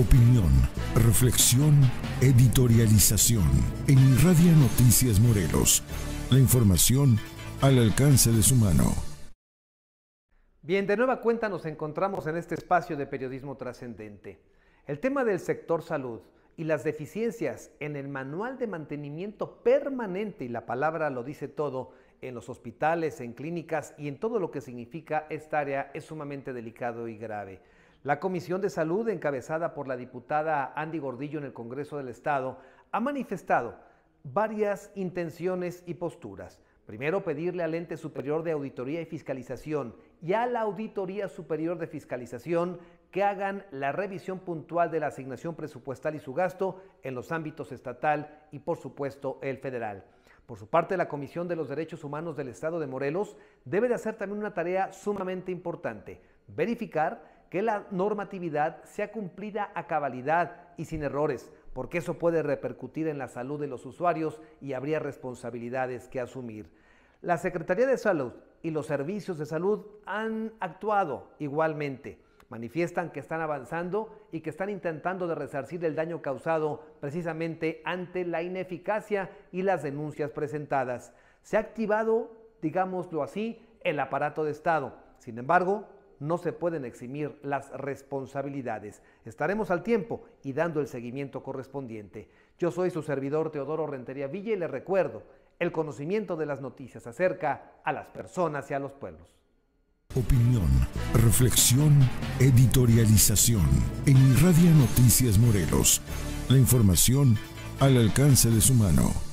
Opinión, reflexión, editorialización. En Radio Noticias Morelos. La información al alcance de su mano. Bien, de nueva cuenta nos encontramos en este espacio de periodismo trascendente. El tema del sector salud y las deficiencias en el manual de mantenimiento permanente, y la palabra lo dice todo, en los hospitales, en clínicas y en todo lo que significa esta área es sumamente delicado y grave. La Comisión de Salud, encabezada por la diputada Andy Gordillo en el Congreso del Estado, ha manifestado varias intenciones y posturas. Primero, pedirle al ente superior de auditoría y fiscalización y a la Auditoría Superior de Fiscalización que hagan la revisión puntual de la asignación presupuestal y su gasto en los ámbitos estatal y, por supuesto, el federal. Por su parte, la Comisión de los Derechos Humanos del Estado de Morelos debe de hacer también una tarea sumamente importante, verificar que la normatividad sea cumplida a cabalidad y sin errores, porque eso puede repercutir en la salud de los usuarios y habría responsabilidades que asumir. La Secretaría de Salud y los servicios de salud han actuado igualmente. Manifiestan que están avanzando y que están intentando de resarcir el daño causado precisamente ante la ineficacia y las denuncias presentadas. Se ha activado, digámoslo así, el aparato de Estado. Sin embargo, no se pueden eximir las responsabilidades. Estaremos al tiempo y dando el seguimiento correspondiente. Yo soy su servidor Teodoro Rentería Villa y le recuerdo, el conocimiento de las noticias acerca a las personas y a los pueblos. Opinión, reflexión, editorialización. En Radio Noticias Morelos, la información al alcance de su mano.